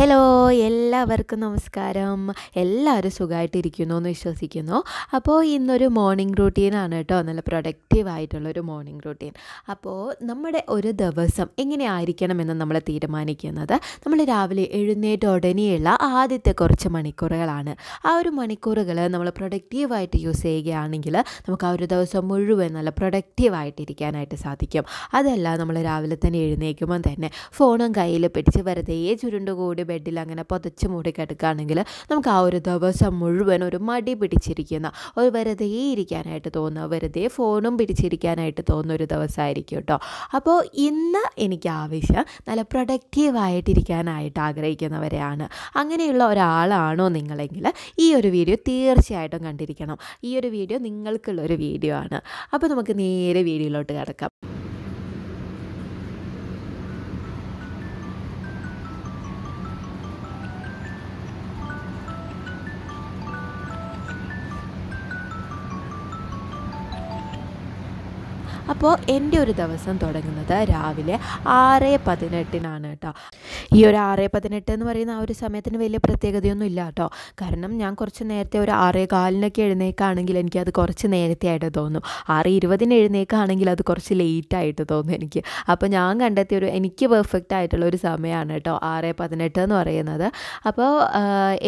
Hello അപ്പോൾ എല്ലാവർക്കും നമസ്കാരം എല്ലാവരും സുഖമായിട്ടിരിക്കുന്നു എന്ന് വിശ്വസിക്കുന്നു അപ്പോൾ ഇന്നൊരു മോർണിംഗ് റൂട്ടീനാണ് കേട്ടോ നല്ല പ്രൊഡക്റ്റീവ് ആയിട്ടുള്ളൊരു മോർണിംഗ് റൂട്ടീൻ അപ്പോൾ നമ്മുടെ ഒരു ദിവസം എന്ന് നമ്മൾ തീരുമാനിക്കുന്നത് നമ്മൾ രാവിലെ എഴുന്നേറ്റ് ഉടനെയുള്ള ആദ്യത്തെ കുറച്ച് മണിക്കൂറുകളാണ് ആ ഒരു മണിക്കൂറുകൾ നമ്മൾ പ്രൊഡക്റ്റീവായിട്ട് യൂസ് ചെയ്യുകയാണെങ്കിൽ നമുക്ക് ആ ഒരു ദിവസം മുഴുവൻ നല്ല പ്രൊഡക്റ്റീവായിട്ടിരിക്കാനായിട്ട് സാധിക്കും അതല്ല നമ്മൾ രാവിലെ തന്നെ എഴുന്നേൽക്കുമ്പോൾ തന്നെ ഫോണും കയ്യിൽ പിടിച്ച് വെറുതെ ചുരുണ്ടുകൂടി ബെഡിൽ അങ്ങനെ ഇങ്ങനെ പുതച്ച് മൂടിക്കെടുക്കുകയാണെങ്കിൽ നമുക്ക് ആ ഒരു ദിവസം മുഴുവൻ ഒരു മടി പിടിച്ചിരിക്കുന്ന ഒരു വെറുതെ ഇരിക്കാനായിട്ട് തോന്നുക വെറുതെ ഫോണും പിടിച്ചിരിക്കാനായിട്ട് തോന്നുന്ന ഒരു ദിവസമായിരിക്കും കേട്ടോ അപ്പോൾ ഇന്ന് എനിക്ക് ആവശ്യം നല്ല പ്രൊഡക്റ്റീവായിട്ടിരിക്കാനായിട്ട് ആഗ്രഹിക്കുന്നവരെയാണ് അങ്ങനെയുള്ള ഒരാളാണോ നിങ്ങളെങ്കിൽ ഈ ഒരു വീഡിയോ തീർച്ചയായിട്ടും കണ്ടിരിക്കണം ഈ ഒരു വീഡിയോ നിങ്ങൾക്കുള്ള ഒരു വീഡിയോ ആണ് അപ്പോൾ നമുക്ക് നേരെ വീഡിയോയിലോട്ട് കിടക്കാം അപ്പോൾ എൻ്റെ ഒരു ദിവസം തുടങ്ങുന്നത് രാവിലെ ആറ് പതിനെട്ടിനാണ് കേട്ടോ ഈ ഒരു ആറ് പതിനെട്ട് എന്ന് പറയുന്ന ആ ഒരു സമയത്തിന് വലിയ പ്രത്യേകതയൊന്നും ഇല്ല കേട്ടോ കാരണം ഞാൻ കുറച്ച് നേരത്തെ ഒരു ആറേ കാലിനൊക്കെ എഴുന്നേക്കാണെങ്കിൽ എനിക്കത് കുറച്ച് നേരത്തെ ആയിട്ട് തോന്നും ആറ് ഇരുപതിന് എഴുന്നേക്കാണെങ്കിൽ അത് കുറച്ച് ലേറ്റായിട്ട് തോന്നും എനിക്ക് അപ്പോൾ ഞാൻ കണ്ടെത്തിയ ഒരു എനിക്ക് പെർഫെക്റ്റ് ആയിട്ടുള്ള ഒരു സമയമാണ് കേട്ടോ ആറ് പതിനെട്ട് എന്ന് പറയുന്നത് അപ്പോൾ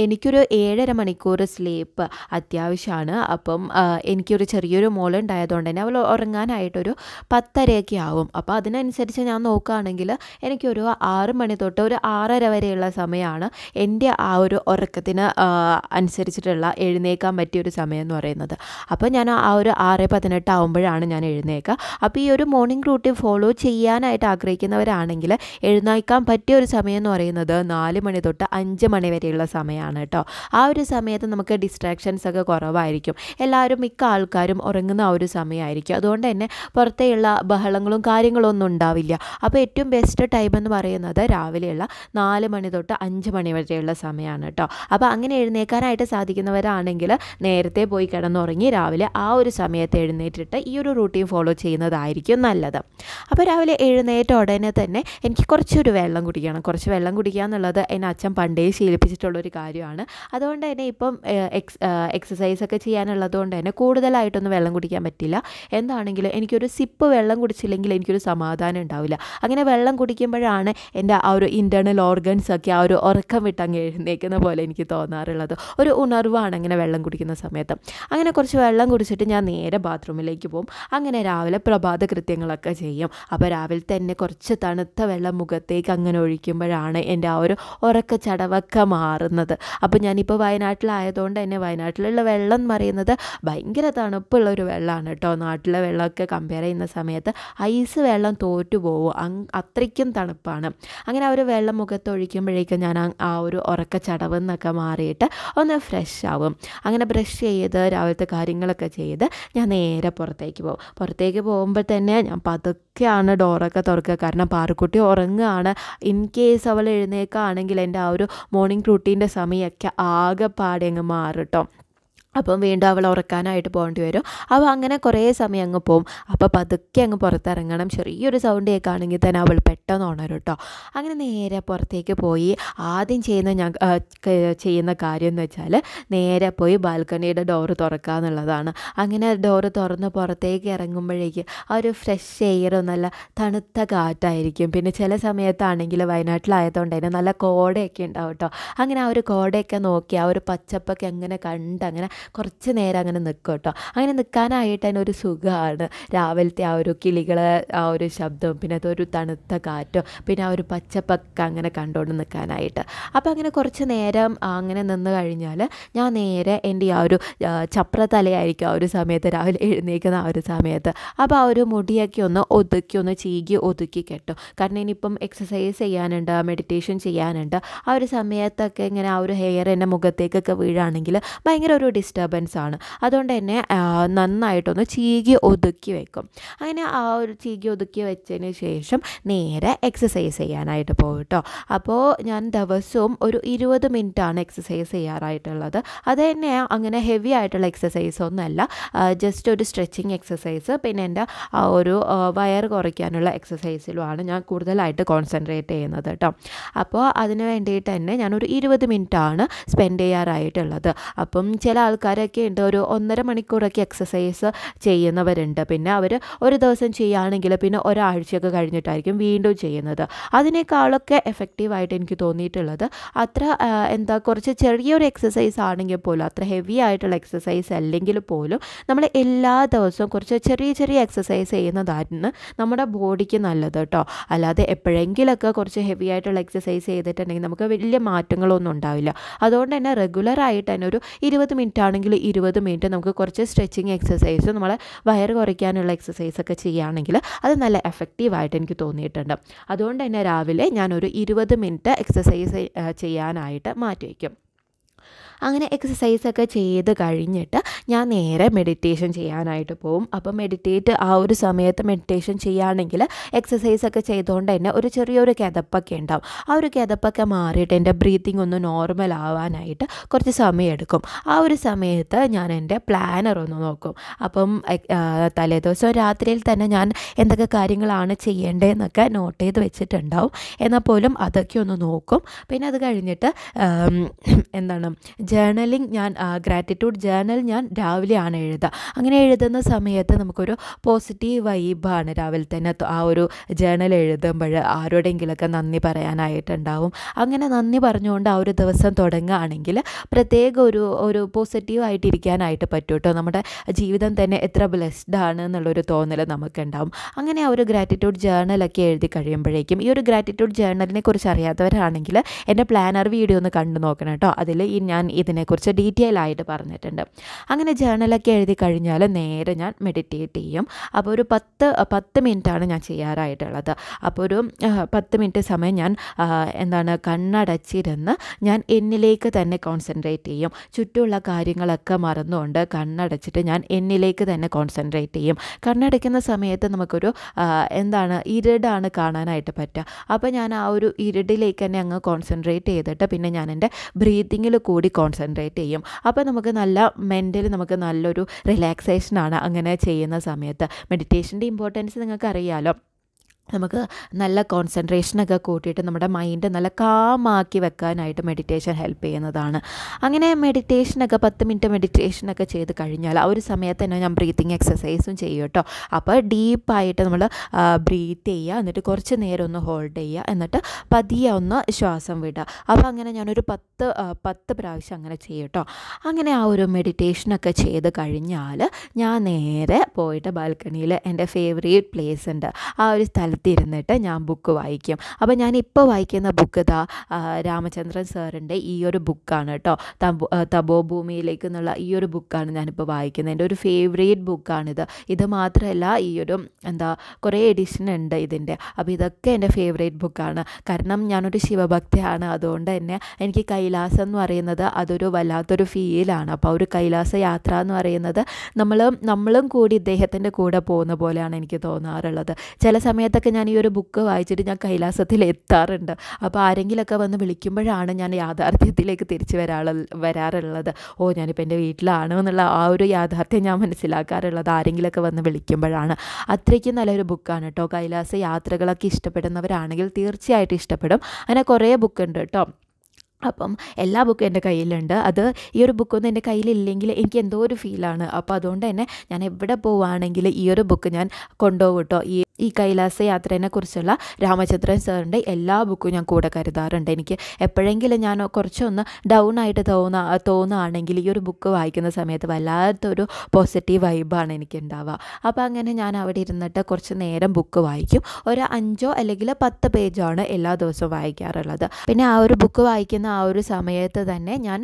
എനിക്കൊരു ഏഴര മണിക്കൂർ സ്ലീപ്പ് അത്യാവശ്യമാണ് അപ്പം എനിക്കൊരു ചെറിയൊരു മോളുണ്ടായതുകൊണ്ട് തന്നെ അവൾ ഉറങ്ങാനായിട്ടൊരു ഒരു പത്തരയൊക്കെ ആവും അപ്പോൾ അതിനനുസരിച്ച് ഞാൻ നോക്കുകയാണെങ്കിൽ എനിക്കൊരു ആറ് മണി തൊട്ട് ഒരു ആറര വരെയുള്ള സമയമാണ് എൻ്റെ ആ ഒരു ഉറക്കത്തിന് അനുസരിച്ചിട്ടുള്ള എഴുന്നേക്കാൻ പറ്റിയ ഒരു സമയം എന്ന് പറയുന്നത് അപ്പോൾ ഞാൻ ആ ഒരു ആറ് പതിനെട്ട് ആകുമ്പോഴാണ് ഞാൻ എഴുന്നേക്കുക അപ്പോൾ ഈ ഒരു മോർണിംഗ് റൂട്ടീൻ ഫോളോ ചെയ്യാനായിട്ട് ആഗ്രഹിക്കുന്നവരാണെങ്കിൽ എഴുന്നേക്കാൻ പറ്റിയ ഒരു സമയം എന്ന് പറയുന്നത് നാല് മണി തൊട്ട് അഞ്ച് മണി വരെയുള്ള സമയമാണ് കേട്ടോ ആ ഒരു സമയത്ത് നമുക്ക് ഡിസ്ട്രാക്ഷൻസ് ഒക്കെ കുറവായിരിക്കും എല്ലാവരും മിക്ക ആൾക്കാരും ഉറങ്ങുന്ന ആ ഒരു സമയമായിരിക്കും അതുകൊണ്ട് തന്നെ പുറത്തെയുള്ള ബഹളങ്ങളും കാര്യങ്ങളും ഒന്നും ഉണ്ടാവില്ല അപ്പോൾ ഏറ്റവും ബെസ്റ്റ് ടൈം എന്ന് പറയുന്നത് രാവിലെയുള്ള നാല് മണി തൊട്ട് അഞ്ച് മണി വരെയുള്ള സമയമാണ് കേട്ടോ അപ്പോൾ അങ്ങനെ എഴുന്നേക്കാനായിട്ട് സാധിക്കുന്നവരാണെങ്കിൽ നേരത്തെ പോയി കിടന്നുറങ്ങി രാവിലെ ആ ഒരു സമയത്ത് എഴുന്നേറ്റിട്ട് ഈ ഒരു റൂട്ടീൻ ഫോളോ ചെയ്യുന്നതായിരിക്കും നല്ലത് അപ്പോൾ രാവിലെ എഴുന്നേറ്റ ഉടനെ തന്നെ എനിക്ക് കുറച്ചൊരു വെള്ളം കുടിക്കണം കുറച്ച് വെള്ളം കുടിക്കുക എന്നുള്ളത് എൻ്റെ അച്ഛൻ പണ്ടേ ശീലിപ്പിച്ചിട്ടുള്ളൊരു കാര്യമാണ് അതുകൊണ്ട് തന്നെ ഇപ്പം എക്സ് എക്സസൈസൊക്കെ ചെയ്യാനുള്ളത് കൊണ്ട് തന്നെ കൂടുതലായിട്ടൊന്നും വെള്ളം കുടിക്കാൻ പറ്റില്ല എന്താണെങ്കിലും എനിക്കൊരു സിപ്പ് വെള്ളം കുടിച്ചില്ലെങ്കിൽ എനിക്കൊരു സമാധാനം ഉണ്ടാവില്ല അങ്ങനെ വെള്ളം കുടിക്കുമ്പോഴാണ് എൻ്റെ ആ ഒരു ഇൻറ്റേർണൽ ഓർഗൻസൊക്കെ ആ ഒരു ഉറക്കം വിട്ടങ്ങ് എഴുന്നേക്കുന്ന പോലെ എനിക്ക് തോന്നാറുള്ളത് ഒരു ഉണർവാണ് അങ്ങനെ വെള്ളം കുടിക്കുന്ന സമയത്ത് അങ്ങനെ കുറച്ച് വെള്ളം കുടിച്ചിട്ട് ഞാൻ നേരെ ബാത്റൂമിലേക്ക് പോകും അങ്ങനെ രാവിലെ പ്രഭാത കൃത്യങ്ങളൊക്കെ ചെയ്യും അപ്പോൾ രാവിലെ തന്നെ കുറച്ച് തണുത്ത വെള്ളം മുഖത്തേക്ക് അങ്ങനെ ഒഴിക്കുമ്പോഴാണ് എൻ്റെ ആ ഒരു ഉറക്ക ചടവൊക്കെ മാറുന്നത് അപ്പോൾ ഞാനിപ്പോൾ വയനാട്ടിലായതുകൊണ്ട് തന്നെ വയനാട്ടിലുള്ള വെള്ളം എന്ന് പറയുന്നത് ഭയങ്കര തണുപ്പുള്ള ഒരു വെള്ളമാണ് കേട്ടോ നാട്ടിലെ വെള്ളമൊക്കെ കമ്പയർ പെരയുന്ന സമയത്ത് ഐസ് വെള്ളം തോറ്റു പോകും അത്രയ്ക്കും തണുപ്പാണ് അങ്ങനെ ആ ഒരു വെള്ളം മുഖത്തൊഴിക്കുമ്പോഴേക്കും ഞാൻ ആ ഒരു ചടവ് എന്നൊക്കെ മാറിയിട്ട് ഒന്ന് ഫ്രഷ് ആവും അങ്ങനെ ബ്രഷ് ചെയ്ത് രാവിലത്തെ കാര്യങ്ങളൊക്കെ ചെയ്ത് ഞാൻ നേരെ പുറത്തേക്ക് പോകും പുറത്തേക്ക് പോകുമ്പോൾ തന്നെ ഞാൻ പതുക്കെയാണ് ഡോറൊക്കെ തുറക്കുക കാരണം പാറക്കുട്ടി ഉറങ്ങുകയാണ് ഇൻ കേസ് അവൾ എഴുന്നേക്കാണെങ്കിൽ എൻ്റെ ആ ഒരു മോർണിംഗ് റൂട്ടീൻ്റെ സമയമൊക്കെ ആകെപ്പാടെ അങ്ങ് മാറും അപ്പം വീണ്ടും അവൾ ഉറക്കാനായിട്ട് പോകേണ്ടി വരും അപ്പോൾ അങ്ങനെ കുറേ സമയം അങ്ങ് പോവും അപ്പോൾ പതുക്കെ അങ്ങ് പുറത്തിറങ്ങണം ചെറിയൊരു സൗണ്ട് കേൾക്കുകയാണെങ്കിൽ തന്നെ അവൾ പെട്ടെന്ന് ഉണരും കേട്ടോ അങ്ങനെ നേരെ പുറത്തേക്ക് പോയി ആദ്യം ചെയ്യുന്ന ഞാൻ ചെയ്യുന്ന കാര്യം എന്ന് വെച്ചാൽ നേരെ പോയി ബാൽക്കണിയുടെ ഡോറ് തുറക്കുക എന്നുള്ളതാണ് അങ്ങനെ ഡോറ് തുറന്ന് പുറത്തേക്ക് ഇറങ്ങുമ്പോഴേക്ക് ആ ഒരു ഫ്രഷ് എയറും നല്ല തണുത്ത കാറ്റായിരിക്കും പിന്നെ ചില സമയത്താണെങ്കിൽ വയനാട്ടിലായതുകൊണ്ട് തന്നെ നല്ല കോടയൊക്കെ ഉണ്ടാവും കേട്ടോ അങ്ങനെ ആ ഒരു കോടയൊക്കെ നോക്കി ആ ഒരു പച്ചപ്പൊക്കെ അങ്ങനെ കണ്ട് അങ്ങനെ കുറച്ച് നേരം അങ്ങനെ നിൽക്കും കേട്ടോ അങ്ങനെ നിൽക്കാനായിട്ട് തന്നെ ഒരു സുഖമാണ് രാവിലത്തെ ആ ഒരു കിളികളെ ആ ഒരു ശബ്ദവും പിന്നെ അതൊരു തണുത്ത കാറ്റും പിന്നെ ആ ഒരു പച്ചപ്പൊക്കെ അങ്ങനെ കണ്ടുകൊണ്ട് നിൽക്കാനായിട്ട് അപ്പോൾ അങ്ങനെ കുറച്ച് നേരം അങ്ങനെ നിന്ന് കഴിഞ്ഞാൽ ഞാൻ നേരെ എൻ്റെ ആ ഒരു ചപ്രതലയായിരിക്കും ആ ഒരു സമയത്ത് രാവിലെ എഴുന്നേൽക്കുന്ന ആ ഒരു സമയത്ത് അപ്പോൾ ആ ഒരു മുടിയൊക്കെ ഒന്ന് ഒതുക്കി ഒന്ന് ചീകി ഒതുക്കി കെട്ടും കാരണം ഇനിയിപ്പം എക്സസൈസ് ചെയ്യാനുണ്ട് മെഡിറ്റേഷൻ ചെയ്യാനുണ്ട് ആ ഒരു സമയത്തൊക്കെ ഇങ്ങനെ ആ ഒരു ഹെയർ എൻ്റെ മുഖത്തേക്കൊക്കെ വീഴുകയാണെങ്കിൽ ഭയങ്കര ഒരു ഡിസ് ഡിസ്റ്റർബൻസ് ആണ് അതുകൊണ്ട് തന്നെ നന്നായിട്ടൊന്ന് ചീകി ഒതുക്കി വെക്കും അങ്ങനെ ആ ഒരു ചീകി ഒതുക്കി വെച്ചതിന് ശേഷം നേരെ എക്സസൈസ് ചെയ്യാനായിട്ട് പോകും കേട്ടോ അപ്പോൾ ഞാൻ ദിവസവും ഒരു ഇരുപത് മിനിറ്റാണ് എക്സസൈസ് ചെയ്യാറായിട്ടുള്ളത് അത് തന്നെ അങ്ങനെ ഹെവി ആയിട്ടുള്ള എക്സസൈസ് ഒന്നുമല്ല ജസ്റ്റ് ഒരു സ്ട്രെച്ചിങ് എക്സസൈസ് പിന്നെ എൻ്റെ ആ ഒരു വയർ കുറയ്ക്കാനുള്ള എക്സസൈസിലുമാണ് ഞാൻ കൂടുതലായിട്ട് കോൺസെൻട്രേറ്റ് ചെയ്യുന്നത് കേട്ടോ അപ്പോൾ അതിന് വേണ്ടിയിട്ട് തന്നെ ഞാനൊരു ഇരുപത് മിനിറ്റാണ് സ്പെൻഡ് ചെയ്യാറായിട്ടുള്ളത് അപ്പം ചില ആൾക്കാർ ആൾക്കാരൊക്കെ ഉണ്ട് ഒരു ഒന്നര മണിക്കൂറൊക്കെ എക്സസൈസ് ചെയ്യുന്നവരുണ്ട് പിന്നെ അവർ ഒരു ദിവസം ചെയ്യുകയാണെങ്കിൽ പിന്നെ ഒരാഴ്ചയൊക്കെ കഴിഞ്ഞിട്ടായിരിക്കും വീണ്ടും ചെയ്യുന്നത് അതിനേക്കാളൊക്കെ എഫക്റ്റീവായിട്ട് എനിക്ക് തോന്നിയിട്ടുള്ളത് അത്ര എന്താ കുറച്ച് ചെറിയൊരു എക്സസൈസ് ആണെങ്കിൽ പോലും അത്ര ഹെവി ആയിട്ടുള്ള എക്സസൈസ് അല്ലെങ്കിൽ പോലും നമ്മൾ എല്ലാ ദിവസവും കുറച്ച് ചെറിയ ചെറിയ എക്സസൈസ് ചെയ്യുന്നതായിരുന്നു നമ്മുടെ ബോഡിക്ക് നല്ലത് കേട്ടോ അല്ലാതെ എപ്പോഴെങ്കിലൊക്കെ കുറച്ച് ഹെവി ആയിട്ടുള്ള എക്സസൈസ് ചെയ്തിട്ടുണ്ടെങ്കിൽ നമുക്ക് വലിയ മാറ്റങ്ങളൊന്നും ഉണ്ടാവില്ല അതുകൊണ്ട് തന്നെ റെഗുലറായിട്ട് തന്നെ ഒരു ഇരുപത് മിനിറ്റ് ആണെങ്കിൽ ഇരുപത് മിനിറ്റ് നമുക്ക് കുറച്ച് സ്ട്രെച്ചിങ് എക്സസൈസ് നമ്മളെ വയറ് കുറയ്ക്കാനുള്ള എക്സസൈസൊക്കെ ചെയ്യുകയാണെങ്കിൽ അത് നല്ല എഫക്റ്റീവായിട്ട് എനിക്ക് തോന്നിയിട്ടുണ്ട് അതുകൊണ്ട് തന്നെ രാവിലെ ഞാനൊരു ഇരുപത് മിനിറ്റ് എക്സസൈസ് ചെയ്യാനായിട്ട് മാറ്റി വയ്ക്കും അങ്ങനെ എക്സസൈസൊക്കെ ചെയ്ത് കഴിഞ്ഞിട്ട് ഞാൻ നേരെ മെഡിറ്റേഷൻ ചെയ്യാനായിട്ട് പോകും അപ്പോൾ മെഡിറ്റേറ്റ് ആ ഒരു സമയത്ത് മെഡിറ്റേഷൻ ചെയ്യുകയാണെങ്കിൽ എക്സസൈസൊക്കെ ചെയ്തുകൊണ്ട് തന്നെ ഒരു ചെറിയൊരു കിതപ്പൊക്കെ ഉണ്ടാവും ആ ഒരു കിതപ്പൊക്കെ മാറിയിട്ട് എൻ്റെ ബ്രീത്തിങ് ഒന്ന് നോർമൽ ആവാനായിട്ട് കുറച്ച് സമയമെടുക്കും ആ ഒരു സമയത്ത് ഞാൻ എൻ്റെ പ്ലാനർ ഒന്ന് നോക്കും അപ്പം തലേദിവസം രാത്രിയിൽ തന്നെ ഞാൻ എന്തൊക്കെ കാര്യങ്ങളാണ് ചെയ്യേണ്ടതെന്നൊക്കെ നോട്ട് ചെയ്ത് വെച്ചിട്ടുണ്ടാവും എന്നാൽ പോലും അതൊക്കെ ഒന്ന് നോക്കും പിന്നെ അത് കഴിഞ്ഞിട്ട് എന്താണ് ജേർണലിംഗ് ഞാൻ ഗ്രാറ്റിറ്റ്യൂഡ് ജേർണൽ ഞാൻ രാവിലെയാണ് എഴുതുക അങ്ങനെ എഴുതുന്ന സമയത്ത് നമുക്കൊരു പോസിറ്റീവ് വൈബാണ് രാവിലെ തന്നെ ആ ഒരു ജേർണൽ എഴുതുമ്പോൾ ആരോടെങ്കിലൊക്കെ നന്ദി പറയാനായിട്ടുണ്ടാവും അങ്ങനെ നന്ദി പറഞ്ഞുകൊണ്ട് ആ ഒരു ദിവസം തുടങ്ങുകയാണെങ്കിൽ പ്രത്യേക ഒരു ഒരു പോസിറ്റീവായിട്ട് ഇരിക്കാനായിട്ട് പറ്റും കേട്ടോ നമ്മുടെ ജീവിതം തന്നെ എത്ര ബ്ലെസ്ഡ് ആണ് എന്നുള്ളൊരു തോന്നൽ നമുക്കുണ്ടാവും അങ്ങനെ ആ ഒരു ഗ്രാറ്റിറ്റ്യൂഡ് ജേർണലൊക്കെ എഴുതി കഴിയുമ്പോഴേക്കും ഈ ഒരു ഗ്രാറ്റിറ്റ്യൂഡ് ജേർണലിനെ കുറിച്ച് അറിയാത്തവരാണെങ്കിൽ എൻ്റെ പ്ലാനർ വീഡിയോ ഒന്ന് കണ്ടു നോക്കണം കേട്ടോ അതിൽ ഈ ഞാൻ ഈ ഇതിനെക്കുറിച്ച് ഡീറ്റെയിൽ ആയിട്ട് പറഞ്ഞിട്ടുണ്ട് അങ്ങനെ ജേണലൊക്കെ എഴുതി കഴിഞ്ഞാൽ നേരെ ഞാൻ മെഡിറ്റേറ്റ് ചെയ്യും അപ്പോൾ ഒരു പത്ത് പത്ത് മിനിറ്റാണ് ഞാൻ ചെയ്യാറായിട്ടുള്ളത് അപ്പോൾ ഒരു പത്ത് മിനിറ്റ് സമയം ഞാൻ എന്താണ് കണ്ണടച്ചിരുന്ന് ഞാൻ എന്നിലേക്ക് തന്നെ കോൺസെൻട്രേറ്റ് ചെയ്യും ചുറ്റുമുള്ള കാര്യങ്ങളൊക്കെ മറന്നുകൊണ്ട് കണ്ണടച്ചിട്ട് ഞാൻ എന്നിലേക്ക് തന്നെ കോൺസെൻട്രേറ്റ് ചെയ്യും കണ്ണടയ്ക്കുന്ന സമയത്ത് നമുക്കൊരു എന്താണ് ഇരുടാണ് കാണാനായിട്ട് പറ്റുക അപ്പോൾ ഞാൻ ആ ഒരു ഇരുടിലേക്ക് തന്നെ അങ്ങ് കോൺസെൻട്രേറ്റ് ചെയ്തിട്ട് പിന്നെ ഞാൻ എൻ്റെ ബ്രീതിങ്ങിൽ കൂടി കോൺസെൻട്രേറ്റ് ചെയ്യും അപ്പോൾ നമുക്ക് നല്ല മെൻ്റലി നമുക്ക് നല്ലൊരു റിലാക്സേഷനാണ് അങ്ങനെ ചെയ്യുന്ന സമയത്ത് മെഡിറ്റേഷൻ്റെ ഇമ്പോർട്ടൻസ് നിങ്ങൾക്ക് നമുക്ക് നല്ല കോൺസെൻട്രേഷനൊക്കെ കൂട്ടിയിട്ട് നമ്മുടെ മൈൻഡ് നല്ല കാമാക്കി വെക്കാനായിട്ട് മെഡിറ്റേഷൻ ഹെൽപ്പ് ചെയ്യുന്നതാണ് അങ്ങനെ മെഡിറ്റേഷനൊക്കെ പത്ത് മിനിറ്റ് മെഡിറ്റേഷനൊക്കെ ചെയ്ത് കഴിഞ്ഞാൽ ആ ഒരു സമയത്ത് തന്നെ ഞാൻ ബ്രീത്തിങ് എക്സസൈസും ചെയ്യും കേട്ടോ അപ്പോൾ ഡീപ്പായിട്ട് നമ്മൾ ബ്രീത്ത് ചെയ്യുക എന്നിട്ട് കുറച്ച് നേരം ഒന്ന് ഹോൾഡ് ചെയ്യുക എന്നിട്ട് പതിയെ ഒന്ന് ശ്വാസം വിടുക അപ്പോൾ അങ്ങനെ ഞാനൊരു പത്ത് പത്ത് പ്രാവശ്യം അങ്ങനെ ചെയ്യും കേട്ടോ അങ്ങനെ ആ ഒരു മെഡിറ്റേഷനൊക്കെ ചെയ്ത് കഴിഞ്ഞാൽ ഞാൻ നേരെ പോയിട്ട് ബാൽക്കണിയിൽ എൻ്റെ ഫേവറേറ്റ് പ്ലേസ് ഉണ്ട് ആ ഒരു സ്ഥലത്ത് അടുത്തിരുന്നിട്ട് ഞാൻ ബുക്ക് വായിക്കും അപ്പോൾ ഞാൻ ഇപ്പോൾ വായിക്കുന്ന ബുക്ക് ദാ രാമചന്ദ്രൻ സാറിൻ്റെ ഈ ഒരു ബുക്കാണ് കേട്ടോ തബോ തപോഭൂമിയിലേക്ക് എന്നുള്ള ഈ ഒരു ബുക്കാണ് ഞാനിപ്പോൾ വായിക്കുന്നത് എൻ്റെ ഒരു ഫേവറേറ്റ് ബുക്കാണിത് ഇത് മാത്രമല്ല ഈ ഒരു എന്താ കുറേ എഡിഷൻ ഉണ്ട് ഇതിൻ്റെ അപ്പോൾ ഇതൊക്കെ എൻ്റെ ഫേവറേറ്റ് ബുക്കാണ് കാരണം ഞാനൊരു ശിവഭക്തയാണ് അതുകൊണ്ട് തന്നെ എനിക്ക് കൈലാസം എന്ന് പറയുന്നത് അതൊരു വല്ലാത്തൊരു ഫീലാണ് അപ്പോൾ ഒരു കൈലാസ യാത്ര എന്ന് പറയുന്നത് നമ്മൾ നമ്മളും കൂടി ഇദ്ദേഹത്തിൻ്റെ കൂടെ പോകുന്ന പോലെയാണ് എനിക്ക് തോന്നാറുള്ളത് ചില സമയത്തൊക്കെ ഞാൻ ഈ ഒരു ബുക്ക് വായിച്ചിട്ട് ഞാൻ കൈലാസത്തിൽ എത്താറുണ്ട് അപ്പോൾ ആരെങ്കിലുമൊക്കെ വന്ന് വിളിക്കുമ്പോഴാണ് ഞാൻ യാഥാർത്ഥ്യത്തിലേക്ക് തിരിച്ചു വരാള വരാറുള്ളത് ഓ ഞാനിപ്പോൾ എൻ്റെ വീട്ടിലാണ് എന്നുള്ള ആ ഒരു യാഥാർത്ഥ്യം ഞാൻ മനസ്സിലാക്കാറുള്ളത് ആരെങ്കിലുമൊക്കെ വന്ന് വിളിക്കുമ്പോഴാണ് അത്രയ്ക്കും നല്ലൊരു ബുക്കാണ് കേട്ടോ കൈലാസ യാത്രകളൊക്കെ ഇഷ്ടപ്പെടുന്നവരാണെങ്കിൽ തീർച്ചയായിട്ടും ഇഷ്ടപ്പെടും അങ്ങനെ കുറേ ബുക്ക് ഉണ്ട് കേട്ടോ അപ്പം എല്ലാ ബുക്കും എൻ്റെ കയ്യിലുണ്ട് അത് ഈ ഒരു ബുക്കൊന്നും എൻ്റെ കയ്യിലില്ലെങ്കിൽ എനിക്ക് എന്തോ ഒരു ഫീലാണ് അപ്പോൾ അതുകൊണ്ട് തന്നെ ഞാൻ എവിടെ പോവുകയാണെങ്കിൽ ഈ ഒരു ബുക്ക് ഞാൻ കൊണ്ടുപോകും കേട്ടോ ഈ ഈ കൈലാസ കുറിച്ചുള്ള രാമചന്ദ്രൻ സാറിൻ്റെ എല്ലാ ബുക്കും ഞാൻ കൂടെ കരുതാറുണ്ട് എനിക്ക് എപ്പോഴെങ്കിലും ഞാൻ കുറച്ചൊന്ന് ഡൗൺ ആയിട്ട് തോന്ന തോന്നുകയാണെങ്കിൽ ഈ ഒരു ബുക്ക് വായിക്കുന്ന സമയത്ത് വല്ലാത്തൊരു പോസിറ്റീവ് വൈബാണ് എനിക്ക് ഉണ്ടാവുക അപ്പോൾ അങ്ങനെ ഞാൻ അവിടെ ഇരുന്നിട്ട് കുറച്ച് നേരം ബുക്ക് വായിക്കും ഒരു അഞ്ചോ അല്ലെങ്കിൽ പത്ത് പേജാണ് എല്ലാ ദിവസവും വായിക്കാറുള്ളത് പിന്നെ ആ ഒരു ബുക്ക് വായിക്കുന്ന ആ ഒരു സമയത്ത് തന്നെ ഞാൻ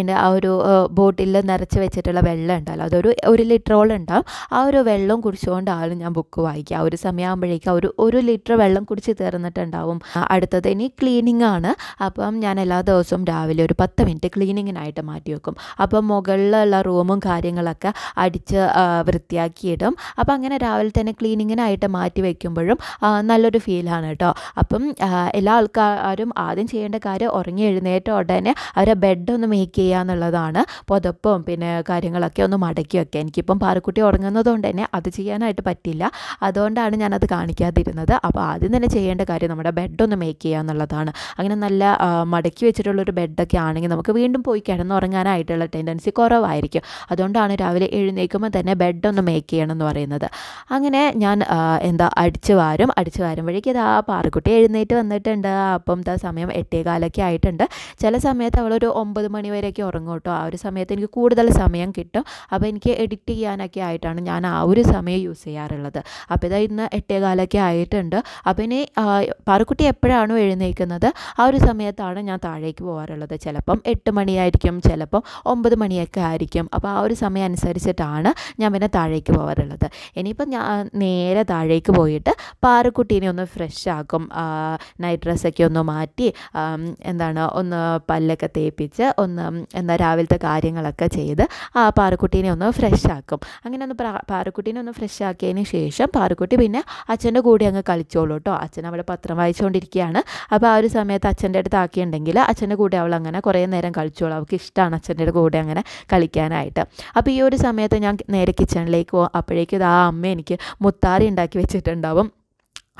എൻ്റെ ആ ഒരു ബോട്ടിൽ നിറച്ച് വെച്ചിട്ടുള്ള വെള്ളം ഉണ്ടല്ലോ അതൊരു ഒരു ലിറ്ററോളം ഉണ്ടാവും ആ ഒരു വെള്ളം കുടിച്ചുകൊണ്ടാണ് ഞാൻ ബുക്ക് വായിക്കുക ആ ഒരു ഒരു സമയമാകുമ്പോഴേക്കും ഒരു ഒരു ലിറ്റർ വെള്ളം കുടിച്ച് തീർന്നിട്ടുണ്ടാവും അടുത്തത് ഇനി ക്ലീനിങ് ആണ് അപ്പം ഞാൻ എല്ലാ ദിവസവും രാവിലെ ഒരു പത്ത് മിനിറ്റ് ക്ലീനിങ്ങിനായിട്ട് മാറ്റി വെക്കും അപ്പം മുകളിലുള്ള റൂമും കാര്യങ്ങളൊക്കെ അടിച്ച് വൃത്തിയാക്കിയിടും അപ്പം അങ്ങനെ രാവിലെ തന്നെ ക്ലീനിങ്ങിനായിട്ട് മാറ്റി വയ്ക്കുമ്പോഴും നല്ലൊരു ഫീലാണ് കേട്ടോ അപ്പം എല്ലാ ആൾക്കാരും ആദ്യം ചെയ്യേണ്ട കാര്യം ഉറങ്ങി എഴുന്നേറ്റ ഉടനെ അവരെ ബെഡ് ഒന്ന് മേക്ക് ചെയ്യുക എന്നുള്ളതാണ് പുതപ്പും പിന്നെ കാര്യങ്ങളൊക്കെ ഒന്ന് മടക്കി വയ്ക്കുക എനിക്കിപ്പം പാറക്കുട്ടി ഉറങ്ങുന്നതുകൊണ്ട് തന്നെ അത് ചെയ്യാനായിട്ട് പറ്റില്ല അതുകൊണ്ട് അതുകൊണ്ടാണ് ഞാനത് കാണിക്കാതിരുന്നത് അപ്പോൾ ആദ്യം തന്നെ ചെയ്യേണ്ട കാര്യം നമ്മുടെ ബെഡൊന്ന് മേക്ക് ചെയ്യുക എന്നുള്ളതാണ് അങ്ങനെ നല്ല മടക്കി വെച്ചിട്ടുള്ളൊരു ബെഡൊക്കെ ആണെങ്കിൽ നമുക്ക് വീണ്ടും പോയി കിടന്നുറങ്ങാനായിട്ടുള്ള ടെൻഡൻസി കുറവായിരിക്കും അതുകൊണ്ടാണ് രാവിലെ എഴുന്നേൽക്കുമ്പോൾ തന്നെ ബെഡൊന്ന് മേക്ക് ചെയ്യണം എന്ന് പറയുന്നത് അങ്ങനെ ഞാൻ എന്താ അടിച്ചു വാരും അടിച്ചു വാരുമ്പോഴേക്കും ഇതാ പാറക്കുട്ടി എഴുന്നേറ്റ് വന്നിട്ടുണ്ട് അപ്പം ഇതാ സമയം എട്ടേകാലൊക്കെ ആയിട്ടുണ്ട് ചില സമയത്ത് അവളൊരു ഒമ്പത് മണി വരെയൊക്കെ ഉറങ്ങും കേട്ടോ ആ ഒരു സമയത്ത് എനിക്ക് കൂടുതൽ സമയം കിട്ടും അപ്പോൾ എനിക്ക് എഡിറ്റ് ചെയ്യാനൊക്കെ ആയിട്ടാണ് ഞാൻ ആ ഒരു സമയം യൂസ് ചെയ്യാറുള്ളത് അപ്പോൾ ഇതാ ഇന്ന് എട്ടേകാലൊക്കെ ആയിട്ടുണ്ട് അപ്പം ഇനി പാറുക്കുട്ടി എപ്പോഴാണോ എഴുന്നേൽക്കുന്നത് ആ ഒരു സമയത്താണ് ഞാൻ താഴേക്ക് പോകാറുള്ളത് ചിലപ്പം എട്ട് മണിയായിരിക്കും ചിലപ്പം ഒമ്പത് മണിയൊക്കെ ആയിരിക്കും അപ്പോൾ ആ ഒരു സമയം അനുസരിച്ചിട്ടാണ് ഞാൻ പിന്നെ താഴേക്ക് പോകാറുള്ളത് ഇനിയിപ്പം ഞാൻ നേരെ താഴേക്ക് പോയിട്ട് പാറുക്കുട്ടീനെ ഒന്ന് ഫ്രഷ് ആക്കും നൈറ്റ് ഡ്രസ്സൊക്കെ ഒന്ന് മാറ്റി എന്താണ് ഒന്ന് പല്ലൊക്കെ തേപ്പിച്ച് ഒന്ന് എന്താ രാവിലത്തെ കാര്യങ്ങളൊക്കെ ചെയ്ത് ആ പാറക്കുട്ടീനെ ഒന്ന് ഫ്രഷ് ആക്കും അങ്ങനെ ഒന്ന് പാറക്കുട്ടീനെ ഒന്ന് ഫ്രഷ് ആക്കിയതിന് ശേഷം പാറക്കുട്ടി പിന്നെ അച്ഛൻ്റെ കൂടെ അങ്ങ് കളിച്ചോളൂ കേട്ടോ അച്ഛൻ അവിടെ പത്രം വായിച്ചുകൊണ്ടിരിക്കുകയാണ് അപ്പോൾ ആ ഒരു സമയത്ത് അച്ഛൻ്റെ അടുത്ത് ആക്കിയുണ്ടെങ്കിൽ അച്ഛൻ്റെ കൂടെ അവൾ അങ്ങനെ കുറേ നേരം കളിച്ചോളൂ അവൾക്ക് ഇഷ്ടമാണ് അച്ഛൻ്റെ കൂടെ അങ്ങനെ കളിക്കാനായിട്ട് അപ്പോൾ ഈ ഒരു സമയത്ത് ഞാൻ നേരെ കിച്ചണിലേക്ക് പോകും അപ്പോഴേക്കും ആ അമ്മ എനിക്ക് മുത്താറി ഉണ്ടാക്കി വെച്ചിട്ടുണ്ടാവും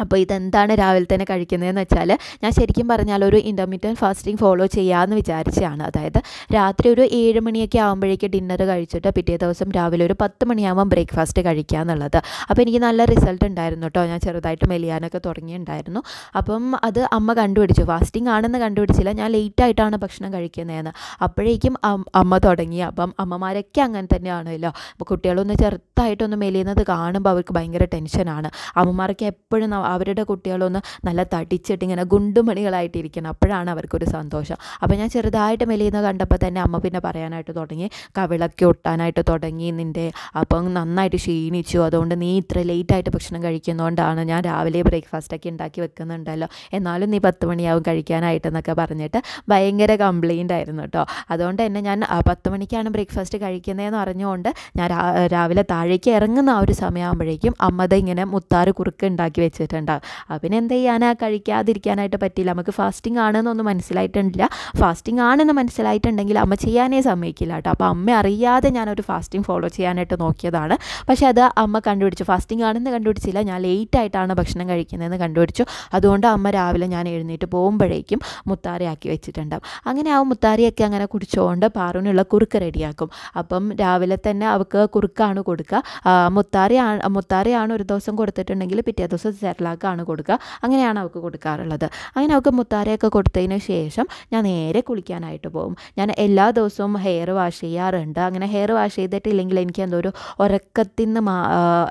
അപ്പോൾ ഇതെന്താണ് രാവിലെ തന്നെ കഴിക്കുന്നതെന്ന് വെച്ചാൽ ഞാൻ ശരിക്കും പറഞ്ഞാൽ ഒരു ഇൻ്റർമീഡിയറ്റ് ഫാസ്റ്റിംഗ് ഫോളോ ചെയ്യാമെന്ന് വിചാരിച്ചാണ് അതായത് രാത്രി ഒരു ഏഴ് മണിയൊക്കെ ആകുമ്പോഴേക്ക് ഡിന്നർ കഴിച്ചിട്ട് പിറ്റേ ദിവസം രാവിലെ ഒരു പത്ത് മണിയാകുമ്പോൾ ബ്രേക്ക്ഫാസ്റ്റ് കഴിക്കുക എന്നുള്ളത് അപ്പോൾ എനിക്ക് നല്ല റിസൾട്ട് ഉണ്ടായിരുന്നു കേട്ടോ ഞാൻ ചെറുതായിട്ട് മെലിയാനൊക്കെ തുടങ്ങിയിട്ടുണ്ടായിരുന്നു അപ്പം അത് അമ്മ കണ്ടുപിടിച്ചു ഫാസ്റ്റിംഗ് ആണെന്ന് കണ്ടുപിടിച്ചില്ല ഞാൻ ലേറ്റ് ആയിട്ടാണ് ഭക്ഷണം കഴിക്കുന്നതെന്ന് അപ്പോഴേക്കും അമ്മ തുടങ്ങി അപ്പം അമ്മമാരൊക്കെ അങ്ങനെ തന്നെയാണല്ലോ അപ്പോൾ കുട്ടികളൊന്ന് ചെറുതായിട്ടൊന്ന് മെലിയുന്നത് കാണുമ്പോൾ അവർക്ക് ഭയങ്കര ടെൻഷനാണ് അമ്മമാർക്ക് എപ്പോഴും അവരുടെ കുട്ടികളൊന്ന് നല്ല തടിച്ചിട്ട് ഇങ്ങനെ ഗുണ്ടുമണികളായിട്ടിരിക്കണം അപ്പോഴാണ് അവർക്കൊരു സന്തോഷം അപ്പോൾ ഞാൻ ചെറുതായിട്ട് മെലിയുന്ന കണ്ടപ്പോൾ തന്നെ അമ്മ പിന്നെ പറയാനായിട്ട് തുടങ്ങി കവിളൊക്കെ ഒട്ടാനായിട്ട് തുടങ്ങി നിൻ്റെ അപ്പം നന്നായിട്ട് ക്ഷീണിച്ചു അതുകൊണ്ട് നീ ഇത്ര ലേറ്റായിട്ട് ഭക്ഷണം കഴിക്കുന്നതുകൊണ്ടാണ് ഞാൻ രാവിലെ ബ്രേക്ക്ഫാസ്റ്റൊക്കെ ഉണ്ടാക്കി വെക്കുന്നുണ്ടല്ലോ എന്നാലും നീ പത്ത് മണിയാവും കഴിക്കാനായിട്ടെന്നൊക്കെ പറഞ്ഞിട്ട് ഭയങ്കര കംപ്ലൈൻ്റ് ആയിരുന്നു കേട്ടോ അതുകൊണ്ട് തന്നെ ഞാൻ പത്ത് മണിക്കാണ് ബ്രേക്ക്ഫാസ്റ്റ് കഴിക്കുന്നതെന്ന് പറഞ്ഞുകൊണ്ട് ഞാൻ രാവിലെ താഴേക്ക് ഇറങ്ങുന്ന ആ ഒരു സമയമാകുമ്പോഴേക്കും അമ്മത ഇങ്ങനെ മുത്താറ് കുറുക്ക് ഉണ്ടാക്കി ഒക്കെ ഉണ്ടാവും പിന്നെ എന്ത് ചെയ്യാനാ കഴിക്കാതിരിക്കാനായിട്ട് പറ്റില്ല നമുക്ക് ഫാസ്റ്റിംഗ് ആണെന്നൊന്നും മനസ്സിലായിട്ടുണ്ടില്ല ഫാസ്റ്റിംഗ് ആണെന്ന് മനസ്സിലായിട്ടുണ്ടെങ്കിൽ അമ്മ ചെയ്യാനേ സമ്മതിക്കില്ല കേട്ടോ അപ്പോൾ അമ്മ അറിയാതെ ഞാനൊരു ഫാസ്റ്റിംഗ് ഫോളോ ചെയ്യാനായിട്ട് നോക്കിയതാണ് പക്ഷേ അത് അമ്മ കണ്ടുപിടിച്ചു ഫാസ്റ്റിംഗ് ആണെന്ന് കണ്ടുപിടിച്ചില്ല ഞാൻ ലേറ്റായിട്ടാണ് ഭക്ഷണം കഴിക്കുന്നതെന്ന് കണ്ടുപിടിച്ചു അതുകൊണ്ട് അമ്മ രാവിലെ ഞാൻ എഴുന്നേറ്റ് പോകുമ്പോഴേക്കും മുത്താരയാക്കി വെച്ചിട്ടുണ്ടാവും അങ്ങനെ ആ മുത്താരയൊക്കെ അങ്ങനെ കുടിച്ചുകൊണ്ട് പാറുവിനുള്ള കുറുക്ക് റെഡിയാക്കും അപ്പം രാവിലെ തന്നെ അവൾക്ക് കുറുക്കാണ് കൊടുക്കുക മുത്താരയാണ് മുത്താരയാണ് ഒരു ദിവസം കൊടുത്തിട്ടുണ്ടെങ്കിൽ പിറ്റേ ദിവസം സെറലാ മകളാക്കാണ് കൊടുക്കുക അങ്ങനെയാണ് അവൾക്ക് കൊടുക്കാറുള്ളത് അങ്ങനെ അവൾക്ക് മുത്താരയൊക്കെ കൊടുത്തതിന് ശേഷം ഞാൻ നേരെ കുളിക്കാനായിട്ട് പോകും ഞാൻ എല്ലാ ദിവസവും ഹെയർ വാഷ് ചെയ്യാറുണ്ട് അങ്ങനെ ഹെയർ വാഷ് ചെയ്തിട്ടില്ലെങ്കിൽ എനിക്ക് എന്തോ ഒരു ഉറക്കത്തിൽ നിന്ന് മാ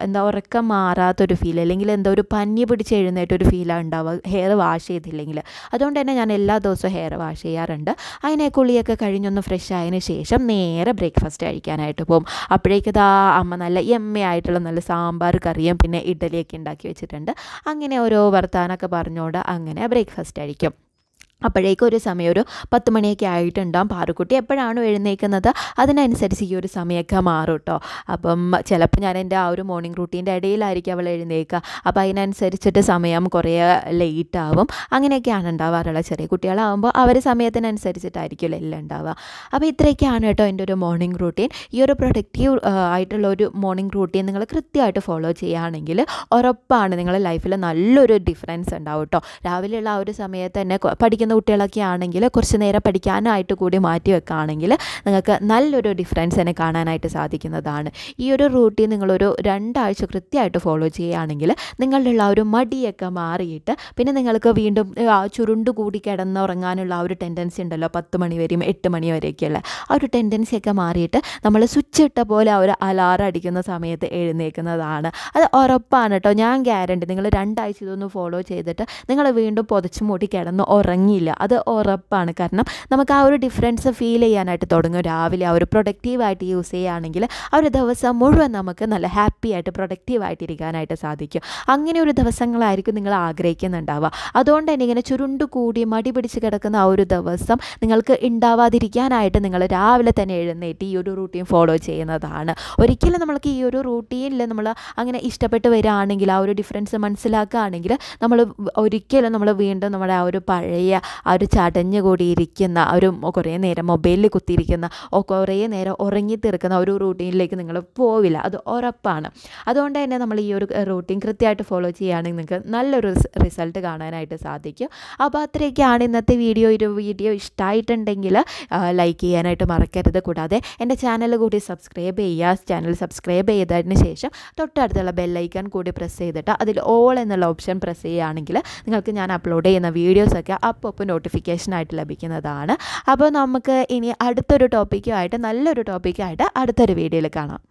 എന്താ ഉറക്കം മാറാത്തൊരു ഫീൽ അല്ലെങ്കിൽ എന്തോ ഒരു പഞ്ഞി പിടിച്ച് എഴുന്നേറ്റൊരു ഫീലാണ് ഉണ്ടാവുക ഹെയർ വാഷ് ചെയ്തില്ലെങ്കിൽ അതുകൊണ്ട് തന്നെ ഞാൻ എല്ലാ ദിവസവും ഹെയർ വാഷ് ചെയ്യാറുണ്ട് അതിനെ കുളിയൊക്കെ കഴിഞ്ഞൊന്ന് ഫ്രഷ് ആയതിന് ശേഷം നേരെ ബ്രേക്ക്ഫാസ്റ്റ് കഴിക്കാനായിട്ട് പോകും അപ്പോഴേക്കത് ആ അമ്മ നല്ല എമ്മയായിട്ടുള്ള നല്ല സാമ്പാർ കറിയും പിന്നെ ഇഡലിയൊക്കെ ഉണ്ടാക്കി വെച്ചിട്ടുണ്ട് അങ്ങനെ ഓരോ വർത്താനമൊക്കെ പറഞ്ഞുകൊണ്ട് അങ്ങനെ ബ്രേക്ക്ഫാസ്റ്റ് അടിക്കും അപ്പോഴേക്കും ഒരു സമയം ഒരു പത്ത് മണിയൊക്കെ ആയിട്ടുണ്ടാകും പാറുക്കുട്ടി എപ്പോഴാണോ എഴുന്നേക്കുന്നത് അതിനനുസരിച്ച് ഈ ഒരു സമയമൊക്കെ മാറും കേട്ടോ അപ്പം ചിലപ്പോൾ ഞാൻ എൻ്റെ ആ ഒരു മോർണിംഗ് റൂട്ടീൻ്റെ ഇടയിലായിരിക്കും അവൾ എഴുന്നേക്കുക അപ്പോൾ അതിനനുസരിച്ചിട്ട് സമയം കുറേ ലേറ്റ് ആവും അങ്ങനെയൊക്കെയാണ് ഉണ്ടാവാറുള്ളത് ചെറിയ കുട്ടികളാകുമ്പോൾ അവർ സമയത്തിനനുസരിച്ചിട്ടായിരിക്കും എല്ലാം ഉണ്ടാവുക അപ്പോൾ ഇത്രയൊക്കെയാണ് കേട്ടോ എൻ്റെ ഒരു മോർണിംഗ് റൂട്ടീൻ ഈ ഒരു പ്രൊഡക്റ്റീവ് ആയിട്ടുള്ള ഒരു മോർണിംഗ് റൂട്ടീൻ നിങ്ങൾ കൃത്യമായിട്ട് ഫോളോ ചെയ്യുകയാണെങ്കിൽ ഉറപ്പാണ് നിങ്ങളുടെ ലൈഫിൽ നല്ലൊരു ഡിഫറൻസ് ഉണ്ടാവും കേട്ടോ രാവിലെയുള്ള ആ ഒരു സമയത്ത് തന്നെ പഠിക്കുന്ന പഠിക്കുന്ന കുട്ടികളൊക്കെ ആണെങ്കിൽ കുറച്ച് നേരം പഠിക്കാനായിട്ട് കൂടി മാറ്റി വെക്കുകയാണെങ്കിൽ നിങ്ങൾക്ക് നല്ലൊരു ഡിഫറൻസ് തന്നെ കാണാനായിട്ട് സാധിക്കുന്നതാണ് ഈ ഒരു റൂട്ടീൻ നിങ്ങളൊരു രണ്ടാഴ്ച കൃത്യമായിട്ട് ഫോളോ ചെയ്യുകയാണെങ്കിൽ നിങ്ങളുടെ ആ ഒരു മടിയൊക്കെ മാറിയിട്ട് പിന്നെ നിങ്ങൾക്ക് വീണ്ടും ആ ചുരുണ്ട് കൂടി കിടന്നുറങ്ങാനുള്ള ആ ഒരു ടെൻഡൻസി ഉണ്ടല്ലോ പത്ത് മണി വരെയും എട്ട് മണി വരെയൊക്കെയുള്ള ആ ഒരു ടെൻഡൻസിയൊക്കെ മാറിയിട്ട് നമ്മൾ സ്വിച്ച് ഇട്ട പോലെ ആ ഒരു അലാറം അടിക്കുന്ന സമയത്ത് എഴുന്നേൽക്കുന്നതാണ് അത് ഉറപ്പാണ് കേട്ടോ ഞാൻ ഗ്യാരണ്ടി നിങ്ങൾ രണ്ടാഴ്ച ഇതൊന്ന് ഫോളോ ചെയ്തിട്ട് നിങ്ങൾ വീണ്ടും പൊതച്ചു മൂടി കിടന്ന് ഉറങ്ങി തുടങ്ങിയില്ല അത് ഉറപ്പാണ് കാരണം നമുക്ക് ആ ഒരു ഡിഫറൻസ് ഫീൽ ചെയ്യാനായിട്ട് തുടങ്ങും രാവിലെ ആ ഒരു പ്രൊഡക്റ്റീവായിട്ട് യൂസ് ചെയ്യുകയാണെങ്കിൽ ആ ഒരു ദിവസം മുഴുവൻ നമുക്ക് നല്ല ഹാപ്പി ആയിട്ട് പ്രൊഡക്റ്റീവായിട്ട് ഇരിക്കാനായിട്ട് സാധിക്കും അങ്ങനെ ഒരു ദിവസങ്ങളായിരിക്കും നിങ്ങൾ ആഗ്രഹിക്കുന്നുണ്ടാവുക അതുകൊണ്ട് തന്നെ ഇങ്ങനെ ചുരുണ്ടു കൂടി മടി പിടിച്ച് കിടക്കുന്ന ആ ഒരു ദിവസം നിങ്ങൾക്ക് ഉണ്ടാവാതിരിക്കാനായിട്ട് നിങ്ങൾ രാവിലെ തന്നെ എഴുന്നേറ്റ് ഈ ഒരു റൂട്ടീൻ ഫോളോ ചെയ്യുന്നതാണ് ഒരിക്കലും നമ്മൾക്ക് ഈ ഒരു റൂട്ടീനിൽ നമ്മൾ അങ്ങനെ ഇഷ്ടപ്പെട്ട് വരികയാണെങ്കിൽ ആ ഒരു ഡിഫറൻസ് മനസ്സിലാക്കുകയാണെങ്കിൽ നമ്മൾ ഒരിക്കലും നമ്മൾ വീണ്ടും നമ്മുടെ ആ ഒരു പഴയ ആ ഒരു ചടഞ്ഞു കൂടിയിരിക്കുന്ന ഒരു കുറേ നേരം മൊബൈലിൽ കുത്തിയിരിക്കുന്ന കുറേ നേരം ഉറങ്ങി തീർക്കുന്ന ഒരു റൂട്ടീനിലേക്ക് നിങ്ങൾ പോവില്ല അത് ഉറപ്പാണ് അതുകൊണ്ട് തന്നെ നമ്മൾ ഈ ഒരു റൂട്ടീൻ കൃത്യമായിട്ട് ഫോളോ ചെയ്യുകയാണെങ്കിൽ നിങ്ങൾക്ക് നല്ലൊരു റിസൾട്ട് കാണാനായിട്ട് സാധിക്കും അപ്പോൾ അത്രയൊക്കെയാണ് ഇന്നത്തെ വീഡിയോ ഒരു വീഡിയോ ഇഷ്ടമായിട്ടുണ്ടെങ്കിൽ ലൈക്ക് ചെയ്യാനായിട്ട് മറക്കരുത് കൂടാതെ എൻ്റെ ചാനൽ കൂടി സബ്സ്ക്രൈബ് ചെയ്യുക ചാനൽ സബ്സ്ക്രൈബ് ചെയ്തതിന് ശേഷം തൊട്ടടുത്തുള്ള ബെല്ലൈക്കൺ കൂടി പ്രസ് ചെയ്തിട്ട് അതിൽ ഓൾ എന്നുള്ള ഓപ്ഷൻ പ്രസ് ചെയ്യുകയാണെങ്കിൽ നിങ്ങൾക്ക് ഞാൻ അപ്ലോഡ് ചെയ്യുന്ന വീഡിയോസൊക്കെ അപ്പോൾ ഗ്രൂപ്പ് നോട്ടിഫിക്കേഷനായിട്ട് ലഭിക്കുന്നതാണ് അപ്പോൾ നമുക്ക് ഇനി അടുത്തൊരു ടോപ്പിക്കുമായിട്ട് നല്ലൊരു ടോപ്പിക്കായിട്ട് അടുത്തൊരു വീഡിയോയിൽ കാണാം